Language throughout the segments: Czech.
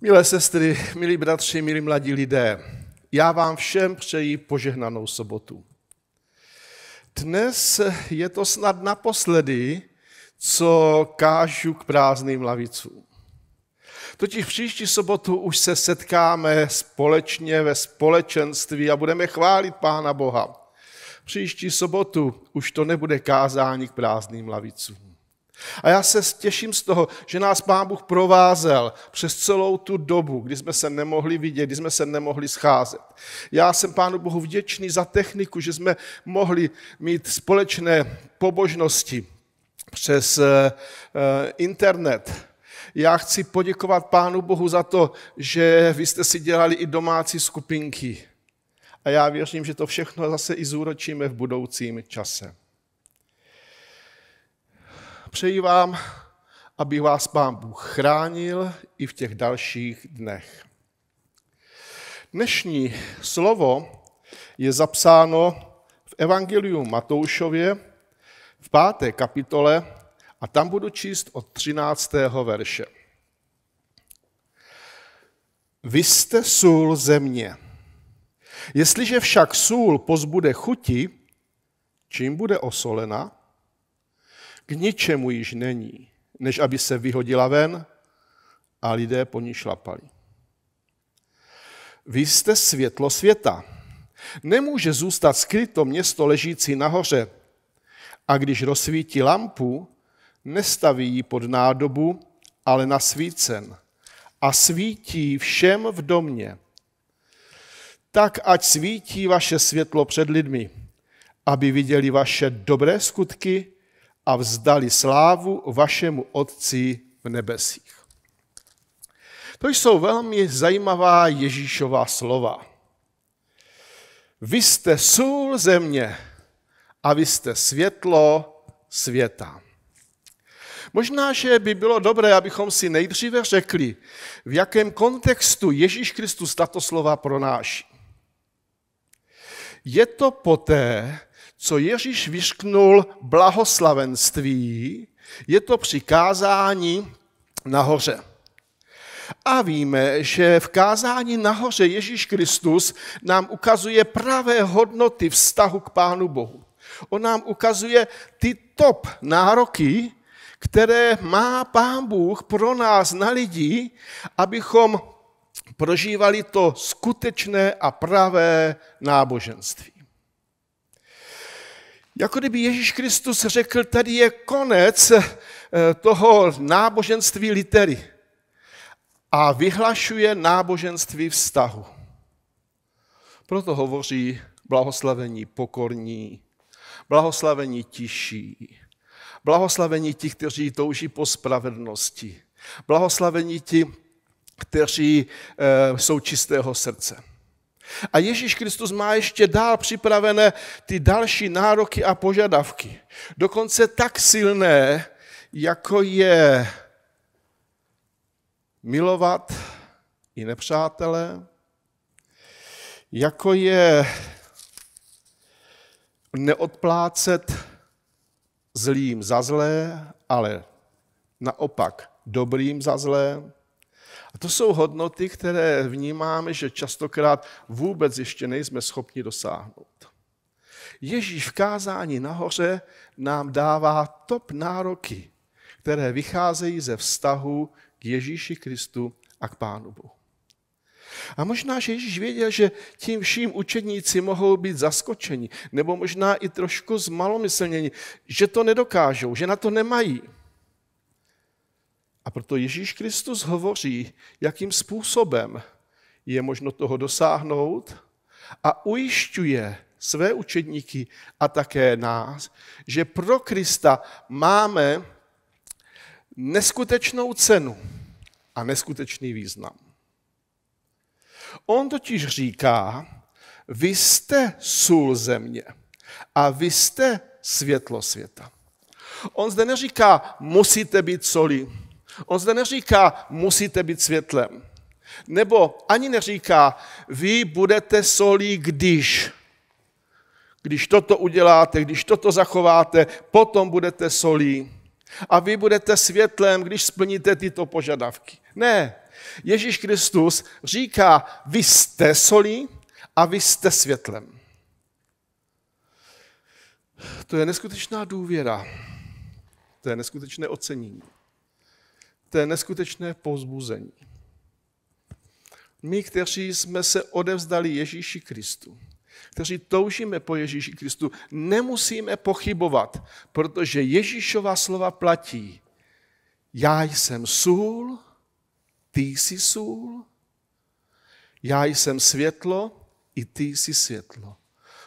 Milé sestry, milí bratři, milí mladí lidé, já vám všem přeji požehnanou sobotu. Dnes je to snad naposledy, co kážu k prázdným lavicům. Totiž příští sobotu už se setkáme společně ve společenství a budeme chválit Pána Boha. Příští sobotu už to nebude kázání k prázdným lavicům. A já se těším z toho, že nás Pán Bůh provázel přes celou tu dobu, kdy jsme se nemohli vidět, kdy jsme se nemohli scházet. Já jsem Pánu Bohu vděčný za techniku, že jsme mohli mít společné pobožnosti přes eh, eh, internet. Já chci poděkovat Pánu Bohu za to, že vy jste si dělali i domácí skupinky. A já věřím, že to všechno zase i zúročíme v budoucím čase. Přeji vám, aby vás Pán Bůh chránil i v těch dalších dnech. Dnešní slovo je zapsáno v Evangeliu Matoušově v páté kapitole a tam budu číst od 13. verše. Vy jste sůl země. Jestliže však sůl pozbude chuti, čím bude osolena? K ničemu již není, než aby se vyhodila ven a lidé po ní šlapali. Vy jste světlo světa. Nemůže zůstat skryto město ležící nahoře. A když rozsvítí lampu, nestaví ji pod nádobu, ale na svícen. A svítí všem v domě. Tak ať svítí vaše světlo před lidmi, aby viděli vaše dobré skutky a vzdali slávu vašemu Otci v nebesích. To jsou velmi zajímavá Ježíšová slova. Vy jste sůl země a vy jste světlo světa. Možná, že by bylo dobré, abychom si nejdříve řekli, v jakém kontextu Ježíš Kristus tato slova pronáší. Je to poté, co Ježíš vyšknul blahoslavenství, je to přikázání nahoře. A víme, že v kázání nahoře Ježíš Kristus nám ukazuje pravé hodnoty vztahu k Pánu Bohu. On nám ukazuje ty top nároky, které má Pán Bůh pro nás na lidi, abychom prožívali to skutečné a pravé náboženství. Jako kdyby Ježíš Kristus řekl, tady je konec eh, toho náboženství litery a vyhlašuje náboženství vztahu. Proto hovoří blahoslavení pokorní, blahoslavení tiší, blahoslavení ti, kteří touží po spravedlnosti, blahoslavení ti, kteří eh, jsou čistého srdce. A Ježíš Kristus má ještě dál připravené ty další nároky a požadavky. Dokonce tak silné, jako je milovat i nepřátelé, jako je neodplácet zlým za zlé, ale naopak dobrým za zlé, a to jsou hodnoty, které vnímáme, že častokrát vůbec ještě nejsme schopni dosáhnout. Ježíš v kázání nahoře nám dává top nároky, které vycházejí ze vztahu k Ježíši Kristu a k Pánu Bohu. A možná, že Ježíš věděl, že tím vším učedníci mohou být zaskočeni, nebo možná i trošku zmalomyslněni, že to nedokážou, že na to nemají. A proto Ježíš Kristus hovoří, jakým způsobem je možno toho dosáhnout a ujišťuje své učedníky a také nás, že pro Krista máme neskutečnou cenu a neskutečný význam. On totiž říká, vy jste sůl země a vy jste světlo světa. On zde neříká, musíte být soli, On zde neříká, musíte být světlem. Nebo ani neříká, vy budete solí, když. Když toto uděláte, když toto zachováte, potom budete solí. A vy budete světlem, když splníte tyto požadavky. Ne. Ježíš Kristus říká, vy jste solí a vy jste světlem. To je neskutečná důvěra. To je neskutečné ocenění. To je neskutečné pozbuzení. My, kteří jsme se odevzdali Ježíši Kristu, kteří toužíme po Ježíši Kristu, nemusíme pochybovat, protože Ježíšova slova platí. Já jsem sůl, ty jsi sůl, já jsem světlo i ty jsi světlo.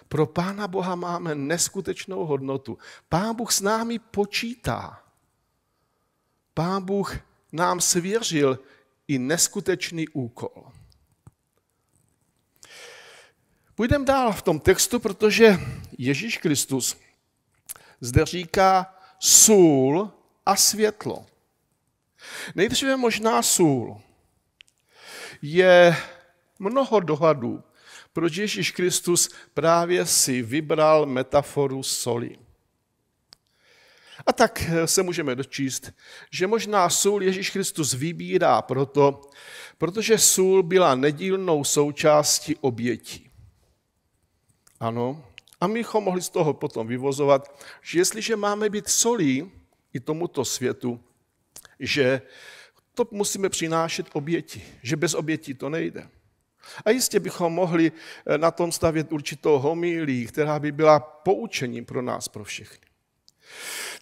Pro Pána Boha máme neskutečnou hodnotu. Pán Bůh s námi počítá. Pán Bůh nám svěřil i neskutečný úkol. Půjdeme dál v tom textu, protože Ježíš Kristus zde říká sůl a světlo. Nejdříve možná sůl. Je mnoho dohadů, proč Ježíš Kristus právě si vybral metaforu soli. A tak eh, se můžeme dočíst, že možná sůl Ježíš Kristus vybírá proto, protože sůl byla nedílnou součástí obětí. Ano, a my bychom mohli z toho potom vyvozovat, že jestliže máme být solí i tomuto světu, že to musíme přinášet oběti, že bez obětí to nejde. A jistě bychom mohli eh, na tom stavět určitou homílí, která by byla poučením pro nás, pro všechny.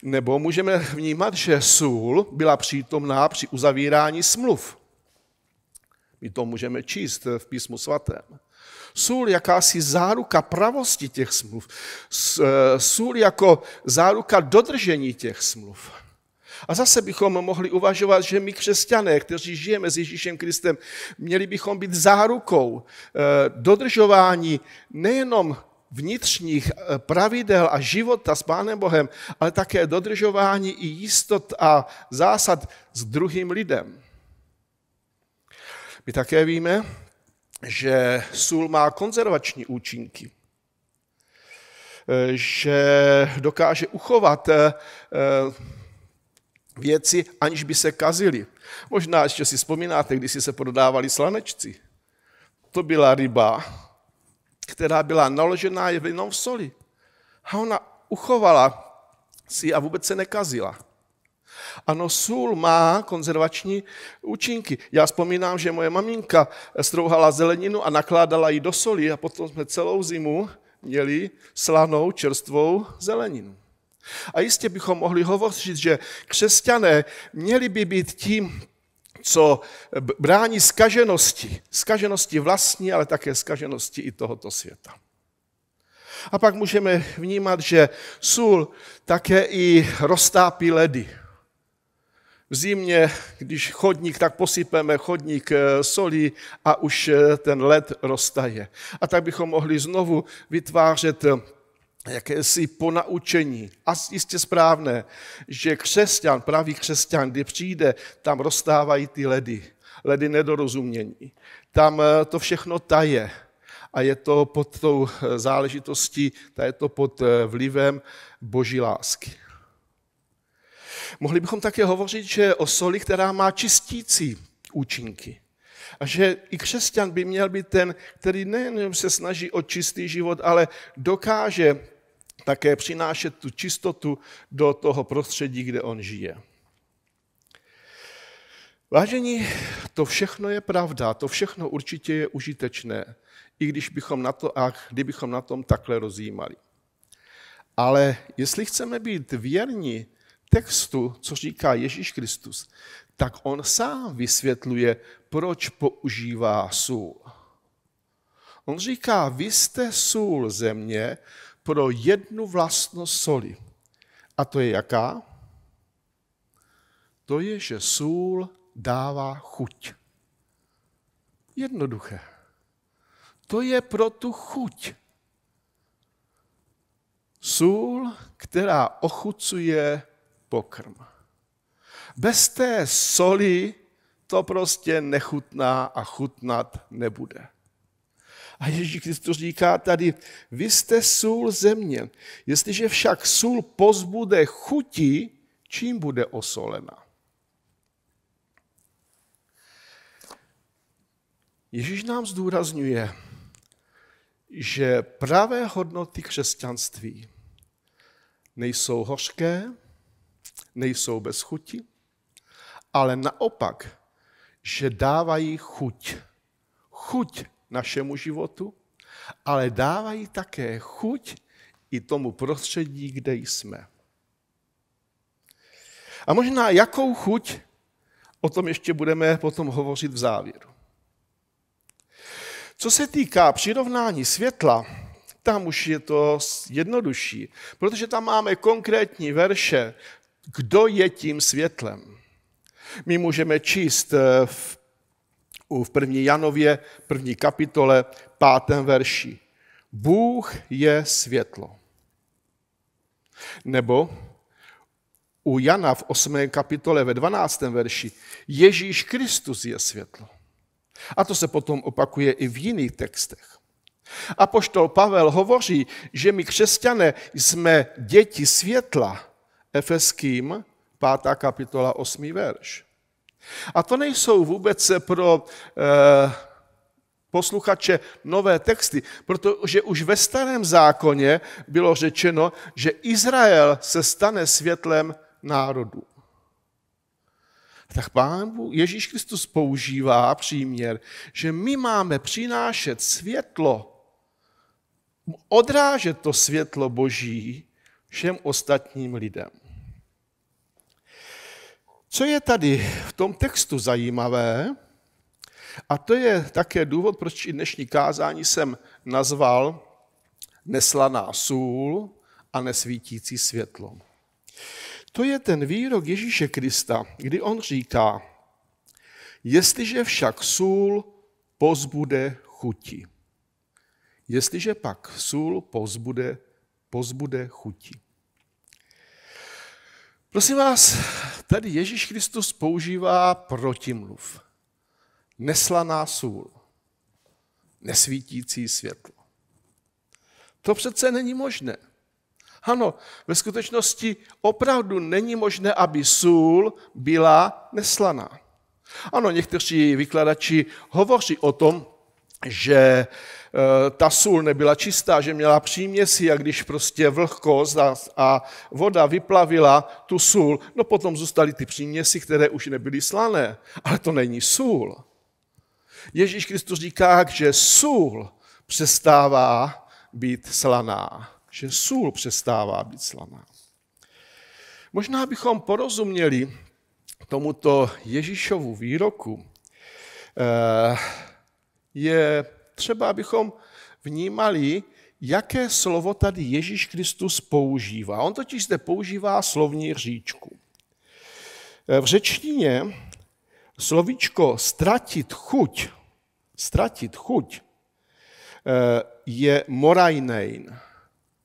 Nebo můžeme vnímat, že sůl byla přítomná při uzavírání smluv. My to můžeme číst v písmu svatém. Sůl jakási záruka pravosti těch smluv. Eh, sůl jako záruka dodržení těch smluv. A zase bychom mohli uvažovat, že my křesťané, kteří žijeme s Ježíšem Kristem, měli bychom být zárukou eh, dodržování nejenom vnitřních eh, pravidel a života s Pánem Bohem, ale také dodržování i jistot a zásad s druhým lidem. My také víme, že sůl má konzervační účinky, eh, že dokáže uchovat eh, věci, aniž by se kazily. Možná ještě si vzpomínáte, když si se prodávali slanečci. To byla ryba, která byla naložená jevinou v soli. A ona uchovala si a vůbec se nekazila. Ano, sůl má konzervační účinky. Já vzpomínám, že moje maminka strouhala zeleninu a nakládala ji do soli a potom jsme celou zimu měli slanou čerstvou zeleninu. A jistě bychom mohli hovořit, že křesťané měli by být tím co brání skaženosti, skaženosti vlastní, ale také skaženosti i tohoto světa. A pak můžeme vnímat, že sůl také i roztápí ledy. V zimě, když chodník, tak posypeme chodník eh, solí a už eh, ten led roztaje. A tak bychom mohli znovu vytvářet eh, jakési ponaučení. A jistě správné, že křesťan, pravý křesťan, kdy přijde, tam rozstávají ty ledy, ledy nedorozumění. Tam eh, to všechno taje a je to pod tou eh, záležitostí, ta je to pod eh, vlivem boží lásky. Mohli bychom také hovořit, že o soli, která má čistící účinky. A že i křesťan by měl být ten, který nejenom se snaží o čistý život, ale dokáže také přinášet tu čistotu do toho prostředí, kde on žije. Vážení, to všechno je pravda, to všechno určitě je užitečné, i když bychom na to, a kdybychom na tom takhle rozjímali. Ale jestli chceme být věrní textu, co říká Ježíš Kristus, tak on sám vysvětluje, proč používá sůl. On říká, vy jste sůl země, pro jednu vlastnost soli. A to je jaká? To je, že sůl dává chuť. Jednoduché. To je pro tu chuť. Sůl, která ochucuje pokrm. Bez té soli to prostě nechutná a chutnat nebude. A Ježíš Kristus říká tady, vy jste sůl země. Jestliže však sůl pozbude chuti, čím bude osolena? Ježíš nám zdůrazňuje, že pravé hodnoty křesťanství nejsou hořké, nejsou bez chuti, ale naopak, že dávají chuť. Chuť našemu životu, ale dávají také chuť i tomu prostředí, kde jsme. A možná jakou chuť, o tom ještě budeme potom hovořit v závěru. Co se týká přirovnání světla, tam už je to jednodušší, protože tam máme konkrétní verše, kdo je tím světlem. My můžeme číst eh, v v první Janově, první kapitole, pátém verši. Bůh je světlo. Nebo u Jana v 8. kapitole ve 12. verši Ježíš Kristus je světlo. A to se potom opakuje i v jiných textech. poštol Pavel hovoří, že my křesťané jsme děti světla, Efeským 5. kapitola 8. verš. A to nejsou vůbec pro eh, posluchače nové texty, protože už ve starém zákoně bylo řečeno, že Izrael se stane světlem národů. Tak pán Bůh, Ježíš Kristus používá příměr, že my máme přinášet světlo, odrážet to světlo Boží všem ostatním lidem. Co je tady v tom textu zajímavé, a to je také důvod, proč i dnešní kázání jsem nazval neslaná sůl a nesvítící světlo. To je ten výrok Ježíše Krista, kdy on říká, jestliže však sůl pozbude chuti. Jestliže pak sůl pozbude, pozbude chuti. Prosím vás, tady Ježíš Kristus používá protimluv. Neslaná sůl, nesvítící světlo. To přece není možné. Ano, ve skutečnosti opravdu není možné, aby sůl byla neslaná. Ano, někteří vykladači hovoří o tom, že eh, ta sůl nebyla čistá, že měla příměsi a když prostě vlhkost a, voda vyplavila tu sůl, no potom zůstaly ty příměsi, které už nebyly slané. Ale to není sůl. Ježíš Kristus říká, že sůl přestává být slaná. Že sůl přestává být slaná. Možná bychom porozuměli tomuto Ježíšovu výroku, eh, je třeba, abychom vnímali, jaké slovo tady Ježíš Kristus používá. On totiž zde používá slovní říčku. V řečtině slovíčko ztratit chuť, ztratit chuť, eh, je morajnein.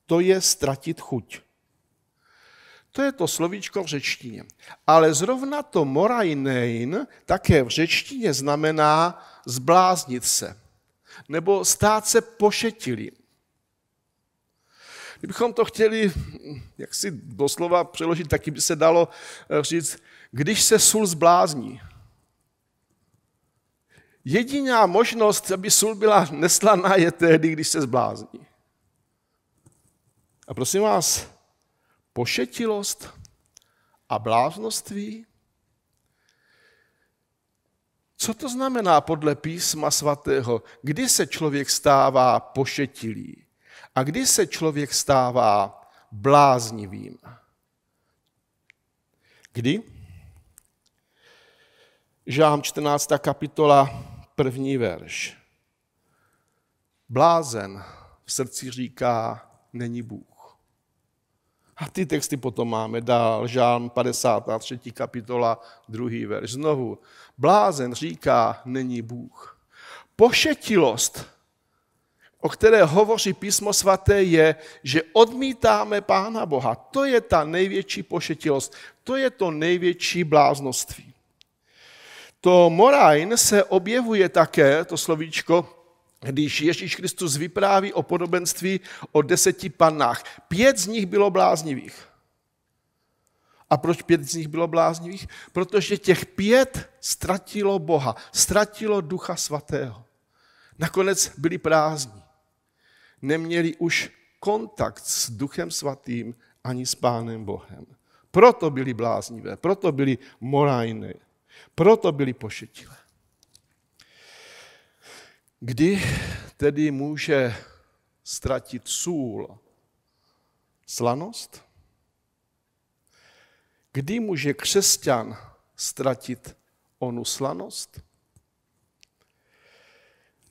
To je ztratit chuť. To je to slovíčko v řečtině. Ale zrovna to Morajnein také v řečtině znamená zbláznit se nebo stát se pošetili. Kdybychom to chtěli jak si doslova přeložit, taky by se dalo eh, říct, když se sůl zblázní. Jediná možnost, aby sůl byla neslaná, je tehdy, když se zblázní. A prosím vás, pošetilost a bláznoství? Co to znamená podle písma svatého, kdy se člověk stává pošetilý a kdy se člověk stává bláznivým? Kdy? Žám 14. kapitola, první verš. Blázen v srdci říká, není Bůh. A ty texty potom máme dál, Žálm 53. kapitola, druhý verš. Znovu, blázen říká, není Bůh. Pošetilost, o které hovoří písmo svaté, je, že odmítáme Pána Boha. To je ta největší pošetilost, to je to největší bláznoství. To morajn se objevuje také, to slovíčko, když Ježíš Kristus vypráví o podobenství o deseti pannách. Pět z nich bylo bláznivých. A proč pět z nich bylo bláznivých? Protože těch pět ztratilo Boha, ztratilo Ducha Svatého. Nakonec byli prázdní. Neměli už kontakt s Duchem Svatým ani s Pánem Bohem. Proto byli bláznivé, proto byli morajné, proto byli pošetilé. Kdy tedy může ztratit sůl slanost? Kdy může křesťan ztratit onu slanost?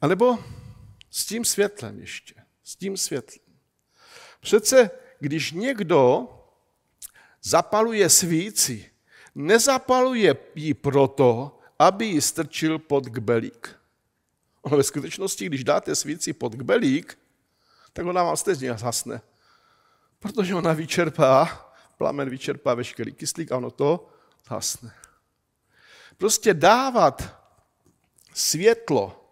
A nebo s tím světlem ještě, s tím světlem. Přece, když někdo zapaluje svíci, nezapaluje ji proto, aby ji strčil pod kbelík. Ono ve skutečnosti, když dáte svíci pod kbelík, tak ona vám stejně zhasne. Protože ona vyčerpá, plamen vyčerpá veškerý kyslík a ono to zhasne. Prostě dávat světlo,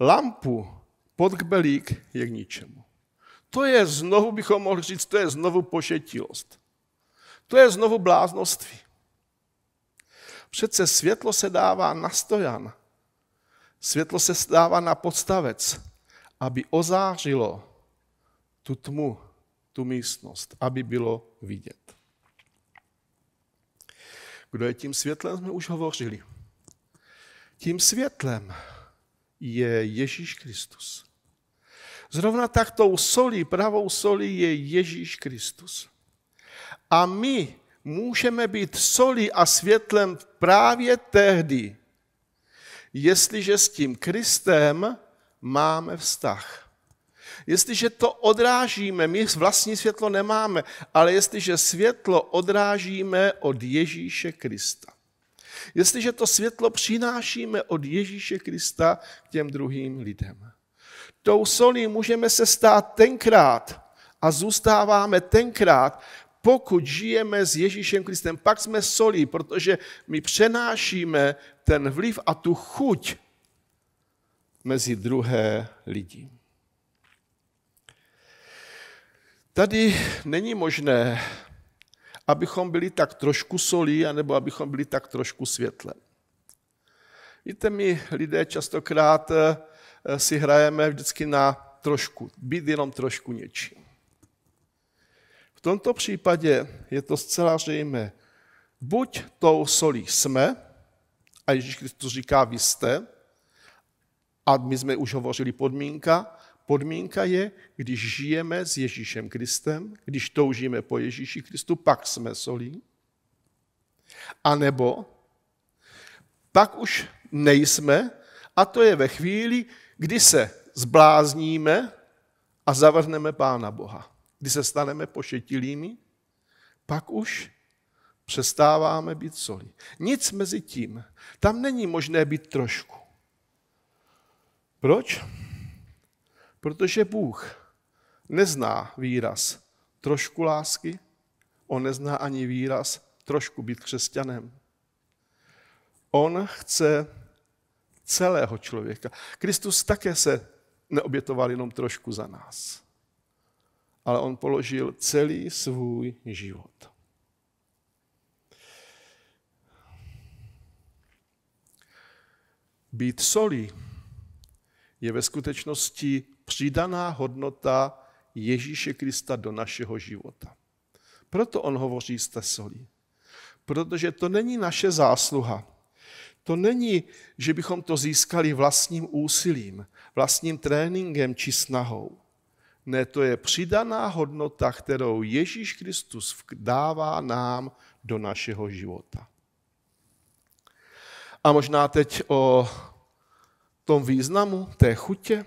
lampu pod kbelík je k ničemu. To je znovu, bychom mohli říct, to je znovu pošetilost. To je znovu bláznoství. Přece světlo se dává na stojan, Světlo se stává na podstavec, aby ozářilo tu tmu, tu místnost, aby bylo vidět. Kdo je tím světlem, jsme už hovořili. Tím světlem je Ježíš Kristus. Zrovna tak tou solí, pravou solí je Ježíš Kristus. A my můžeme být solí a světlem právě tehdy, jestliže s tím Kristem máme vztah. Jestliže to odrážíme, my vlastní světlo nemáme, ale jestliže světlo odrážíme od Ježíše Krista. Jestliže to světlo přinášíme od Ježíše Krista k těm druhým lidem. Tou solí můžeme se stát tenkrát a zůstáváme tenkrát, pokud žijeme s Ježíšem Kristem, pak jsme solí, protože my přenášíme ten vliv a tu chuť mezi druhé lidi. Tady není možné, abychom byli tak trošku solí, anebo abychom byli tak trošku světle. Víte, my lidé častokrát eh, si hrajeme vždycky na trošku, být jenom trošku něčím tomto případě je to zcela zřejmé. Buď tou solí jsme, a Ježíš Kristus říká, vy jste, a my jsme už hovořili podmínka, podmínka je, když žijeme s Ježíšem Kristem, když toužíme po Ježíši Kristu, pak jsme solí, a nebo pak už nejsme, a to je ve chvíli, kdy se zblázníme a zavrhneme Pána Boha kdy se staneme pošetilými, pak už přestáváme být soli. Nic mezi tím. Tam není možné být trošku. Proč? Protože Bůh nezná výraz trošku lásky, on nezná ani výraz trošku být křesťanem. On chce celého člověka. Kristus také se neobětoval jenom trošku za nás ale on položil celý svůj život. Být solí je ve skutečnosti přidaná hodnota Ježíše Krista do našeho života. Proto on hovoří, z té solí. Protože to není naše zásluha. To není, že bychom to získali vlastním úsilím, vlastním tréninkem či snahou. Ne, to je přidaná hodnota, kterou Ježíš Kristus dává nám do našeho života. A možná teď o tom významu té chutě.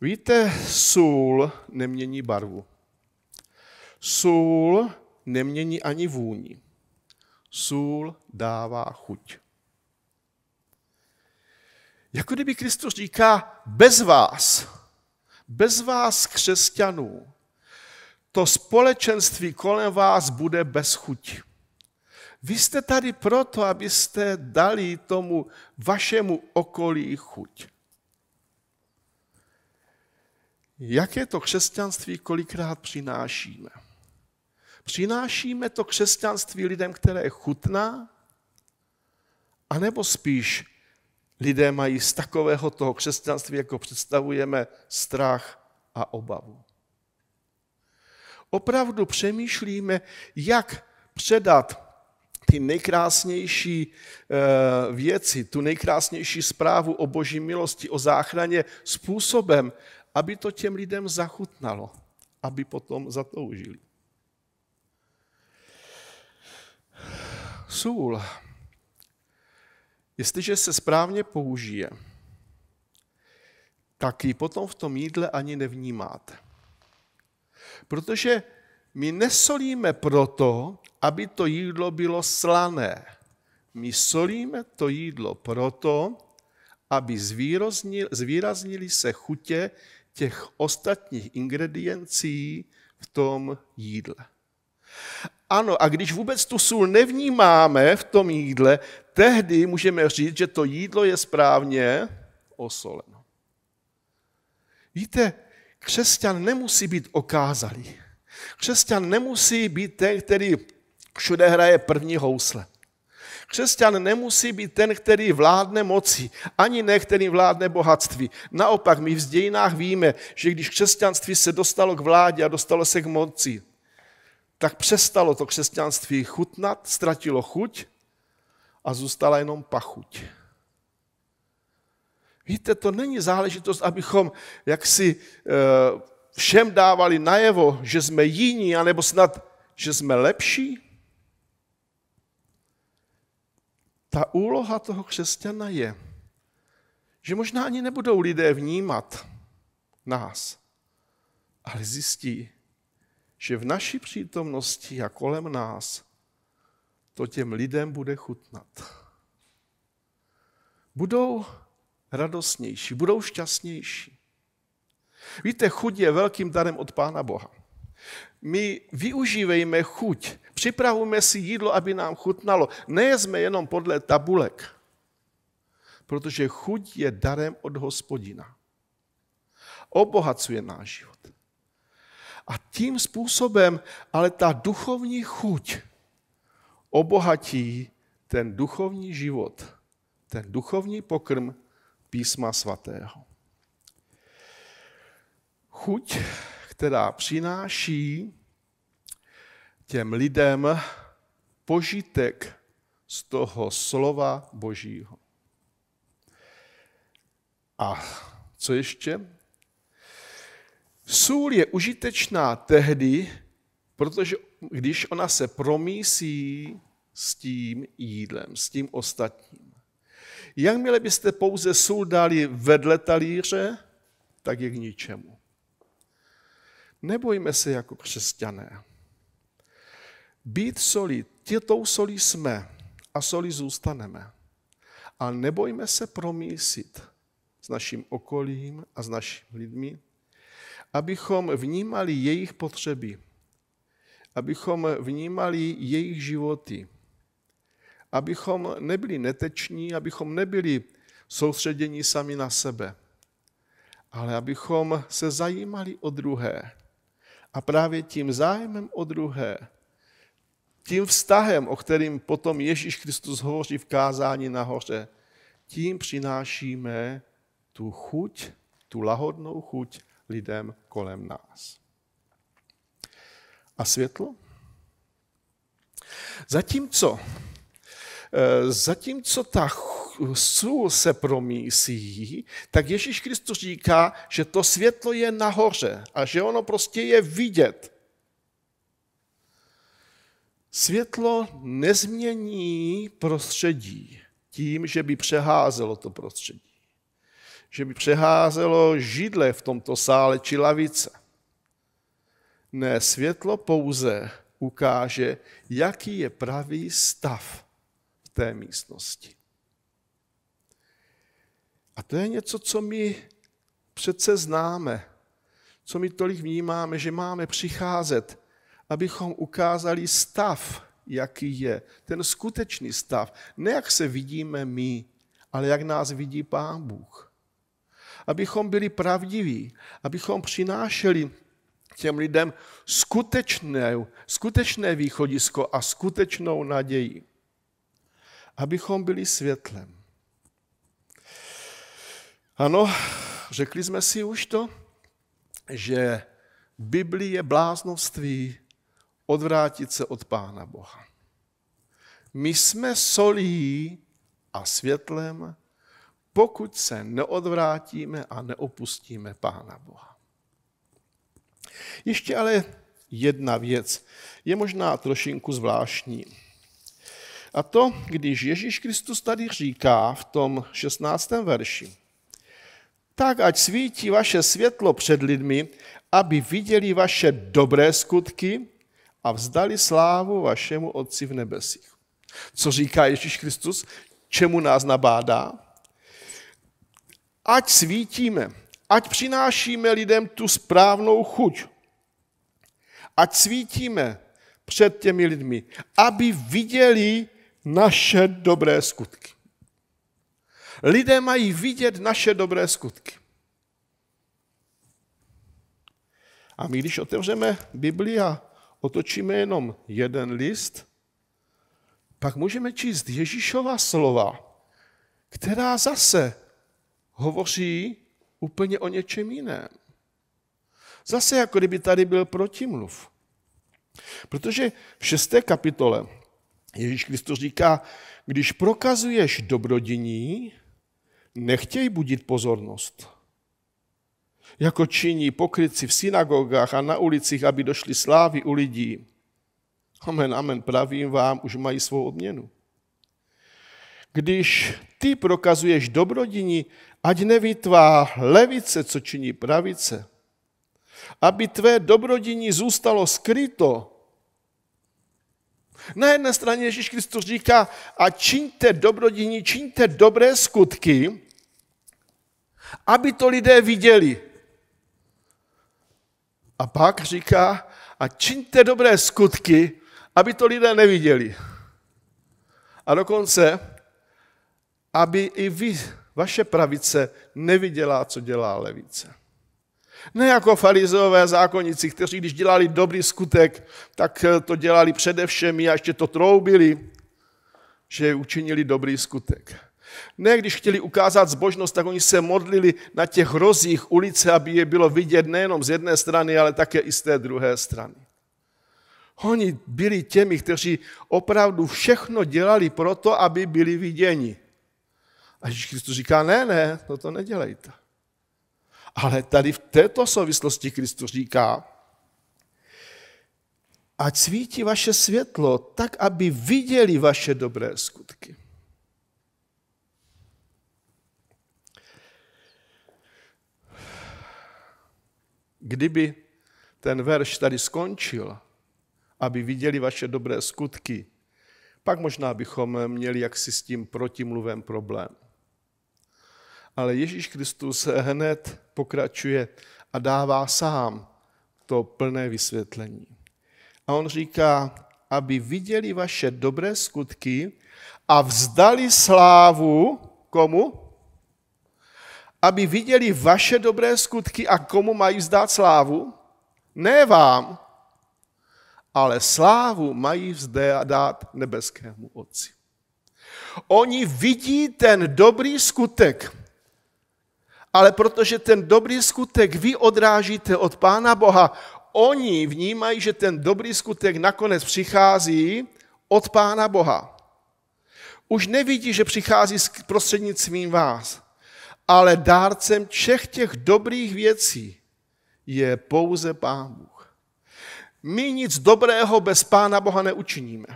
Víte, sůl nemění barvu. Sůl nemění ani vůni. Sůl dává chuť. Jako kdyby Kristus říká, bez vás bez vás, křesťanů, to společenství kolem vás bude bez chuť. Vy jste tady proto, abyste dali tomu vašemu okolí chuť. Jaké to křesťanství kolikrát přinášíme? Přinášíme to křesťanství lidem, které chutná, anebo spíš lidé mají z takového toho křesťanství, jako představujeme, strach a obavu. Opravdu přemýšlíme, jak předat ty nejkrásnější eh, věci, tu nejkrásnější zprávu o boží milosti, o záchraně způsobem, aby to těm lidem zachutnalo, aby potom zatoužili. Sůl Jestliže se správně použije, tak ji potom v tom jídle ani nevnímáte. Protože my nesolíme proto, aby to jídlo bylo slané. My solíme to jídlo proto, aby zvýraznili, zvýraznili se chutě těch ostatních ingrediencí v tom jídle. Ano, a když vůbec tu sůl nevnímáme v tom jídle, tehdy můžeme říct, že to jídlo je správně osoleno. Víte, křesťan nemusí být okázalý. Křesťan nemusí být ten, který všude hraje první housle. Křesťan nemusí být ten, který vládne moci, ani ne, který vládne bohatství. Naopak, my v dějinách víme, že když křesťanství se dostalo k vládě a dostalo se k moci, tak přestalo to křesťanství chutnat, ztratilo chuť a zůstala jenom pachuť. Víte, to není záležitost, abychom jaksi eh, všem dávali najevo, že jsme jiní, anebo snad, že jsme lepší. Ta úloha toho křesťana je, že možná ani nebudou lidé vnímat nás, ale zjistí, že v naší přítomnosti a kolem nás to těm lidem bude chutnat. Budou radostnější, budou šťastnější. Víte, chuť je velkým darem od Pána Boha. My využívejme chuť, připravujeme si jídlo, aby nám chutnalo. Nejezme jenom podle tabulek, protože chuť je darem od hospodina. Obohacuje náš život. A tím způsobem ale ta duchovní chuť obohatí ten duchovní život, ten duchovní pokrm písma svatého. Chuť, která přináší těm lidem požitek z toho slova Božího. A co ještě? Sůl je užitečná tehdy, protože když ona se promísí s tím jídlem, s tím ostatním. Jakmile byste pouze sůl dali vedle talíře, tak je k ničemu. Nebojme se jako křesťané. Být solí, tětou solí jsme a solí zůstaneme. A nebojme se promísit s naším okolím a s našimi lidmi, abychom vnímali jejich potřeby, abychom vnímali jejich životy, abychom nebyli neteční, abychom nebyli soustředěni sami na sebe, ale abychom se zajímali o druhé. A právě tím zájmem o druhé, tím vztahem, o kterým potom Ježíš Kristus hovoří v kázání nahoře, tím přinášíme tu chuť, tu lahodnou chuť lidem kolem nás. A světlo? Zatímco, eh, zatímco ta sůl se promísí, tak Ježíš Kristus říká, že to světlo je nahoře a že ono prostě je vidět. Světlo nezmění prostředí tím, že by přeházelo to prostředí že by přeházelo židle v tomto sále či lavice. Ne, světlo pouze ukáže, jaký je pravý stav v té místnosti. A to je něco, co my přece známe, co my tolik vnímáme, že máme přicházet, abychom ukázali stav, jaký je, ten skutečný stav. Ne jak se vidíme my, ale jak nás vidí Pán Bůh abychom byli pravdiví, abychom přinášeli těm lidem skutečné, skutečné východisko a skutečnou naději. Abychom byli světlem. Ano, řekli jsme si už to, že Biblii je bláznoství odvrátit se od Pána Boha. My jsme solí a světlem pokud se neodvrátíme a neopustíme Pána Boha. Ještě ale jedna věc je možná trošinku zvláštní. A to, když Ježíš Kristus tady říká v tom 16. verši, tak ať svítí vaše světlo před lidmi, aby viděli vaše dobré skutky a vzdali slávu vašemu Otci v nebesích. Co říká Ježíš Kristus? Čemu nás nabádá? ať svítíme, ať přinášíme lidem tu správnou chuť, ať svítíme před těmi lidmi, aby viděli naše dobré skutky. Lidé mají vidět naše dobré skutky. A my, když otevřeme Bibli a otočíme jenom jeden list, pak můžeme číst Ježíšova slova, která zase hovoří úplně o něčem jiném. Zase jako kdyby tady byl protimluv. Protože v šesté kapitole Ježíš Kristus říká, když prokazuješ dobrodiní, nechtěj budit pozornost. Jako činí pokryci v synagogách a na ulicích, aby došli slávy u lidí. Amen, amen, pravím vám, už mají svou odměnu. Když ty prokazuješ dobrodiní, ať neví tvá levice, co činí pravice, aby tvé dobrodiní zůstalo skryto. Na jedné straně Ježíš Kristus říká, a čiňte dobrodiní, čiňte dobré skutky, aby to lidé viděli. A pak říká, a čiňte dobré skutky, aby to lidé neviděli. A dokonce aby i vy, vaše pravice, neviděla, co dělá levice. Ne jako farizové zákonníci, kteří když dělali dobrý skutek, tak eh, to dělali především a ještě to troubili, že učinili dobrý skutek. Ne, když chtěli ukázat zbožnost, tak oni se modlili na těch hrozích ulice, aby je bylo vidět nejenom z jedné strany, ale také i z té druhé strany. Oni byli těmi, kteří opravdu všechno dělali proto, aby byli viděni. A Ježíš Kristus říká, ne, ne, no to nedělejte. Ale tady v této souvislosti Kristus říká, ať svítí vaše světlo tak, aby viděli vaše dobré skutky. Kdyby ten verš tady skončil, aby viděli vaše dobré skutky, pak možná bychom měli jaksi s tím protimluvem problém ale Ježíš Kristus hned pokračuje a dává sám to plné vysvětlení. A on říká, aby viděli vaše dobré skutky a vzdali slávu komu? Aby viděli vaše dobré skutky a komu mají vzdát slávu? Ne vám, ale slávu mají vzdát nebeskému Otci. Oni vidí ten dobrý skutek, ale protože ten dobrý skutek vy odrážíte od Pána Boha, oni vnímají, že ten dobrý skutek nakonec přichází od Pána Boha. Už nevidí, že přichází s prostřednictvím vás, ale dárcem všech těch dobrých věcí je pouze Pán Bůh. My nic dobrého bez Pána Boha neučiníme.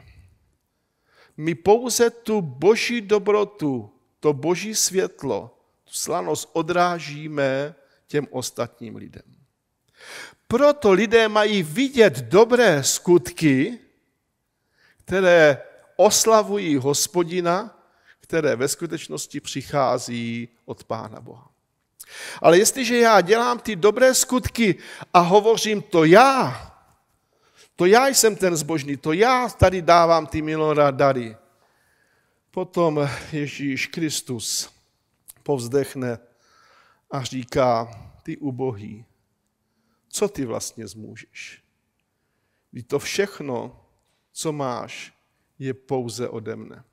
My pouze tu boží dobrotu, to boží světlo, tu slanost odrážíme těm ostatním lidem. Proto lidé mají vidět dobré skutky, které oslavují hospodina, které ve skutečnosti přichází od Pána Boha. Ale jestliže já dělám ty dobré skutky a hovořím to já, to já jsem ten zbožný, to já tady dávám ty milora dary, potom Ježíš Kristus povzdechne a říká, ty ubohý, co ty vlastně zmůžeš? Když to všechno, co máš, je pouze ode mne.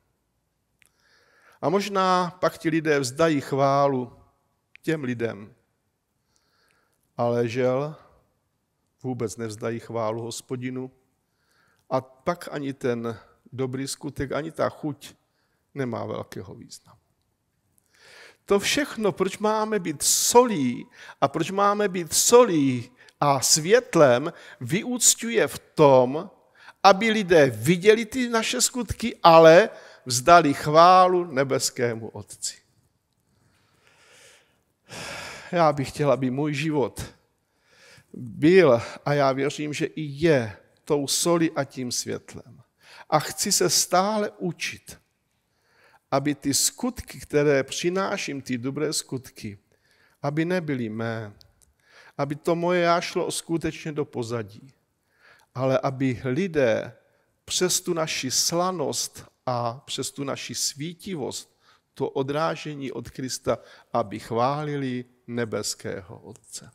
A možná pak ti lidé vzdají chválu těm lidem, ale žel vůbec nevzdají chválu hospodinu a pak ani ten dobrý skutek, ani ta chuť nemá velkého významu. To všechno, proč máme být solí a proč máme být solí a světlem, vyúctuje v tom, aby lidé viděli ty naše skutky, ale vzdali chválu nebeskému Otci. Já bych chtěl, aby můj život byl, a já věřím, že i je, tou soli a tím světlem. A chci se stále učit aby ty skutky, které přináším, ty dobré skutky, aby nebyly mé, aby to moje já šlo skutečně do pozadí, ale aby lidé přes tu naši slanost a přes tu naši svítivost, to odrážení od Krista, aby chválili nebeského Otce.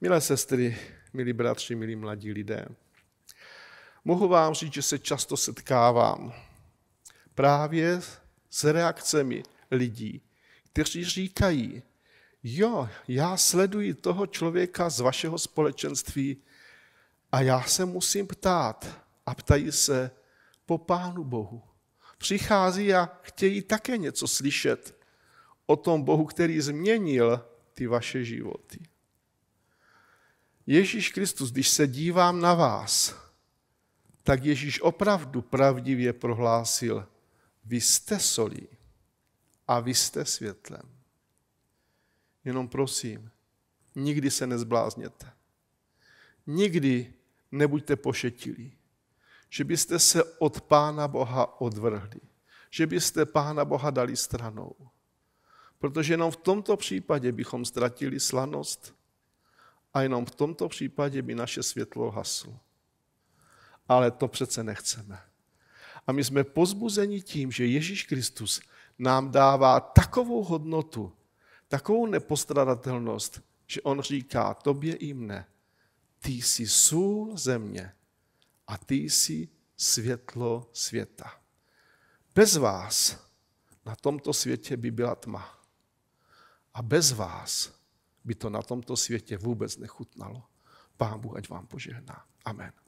Milé sestry, milí bratři, milí mladí lidé, mohu vám říct, že se často setkávám právě s reakcemi lidí, kteří říkají, jo, já sleduji toho člověka z vašeho společenství a já se musím ptát. A ptají se po Pánu Bohu. Přichází a chtějí také něco slyšet o tom Bohu, který změnil ty vaše životy. Ježíš Kristus, když se dívám na vás, tak Ježíš opravdu pravdivě prohlásil, vy jste solí a vy jste světlem. Jenom prosím, nikdy se nezblázněte. Nikdy nebuďte pošetilí, že byste se od Pána Boha odvrhli, že byste Pána Boha dali stranou. Protože jenom v tomto případě bychom ztratili slanost a jenom v tomto případě by naše světlo haslo. Ale to přece nechceme. A my jsme pozbuzeni tím, že Ježíš Kristus nám dává takovou hodnotu, takovou nepostradatelnost, že on říká tobě i mne, ty jsi sůl země a ty jsi světlo světa. Bez vás na tomto světě by byla tma. A bez vás by to na tomto světě vůbec nechutnalo. Pán Bůh ať vám požehná. Amen.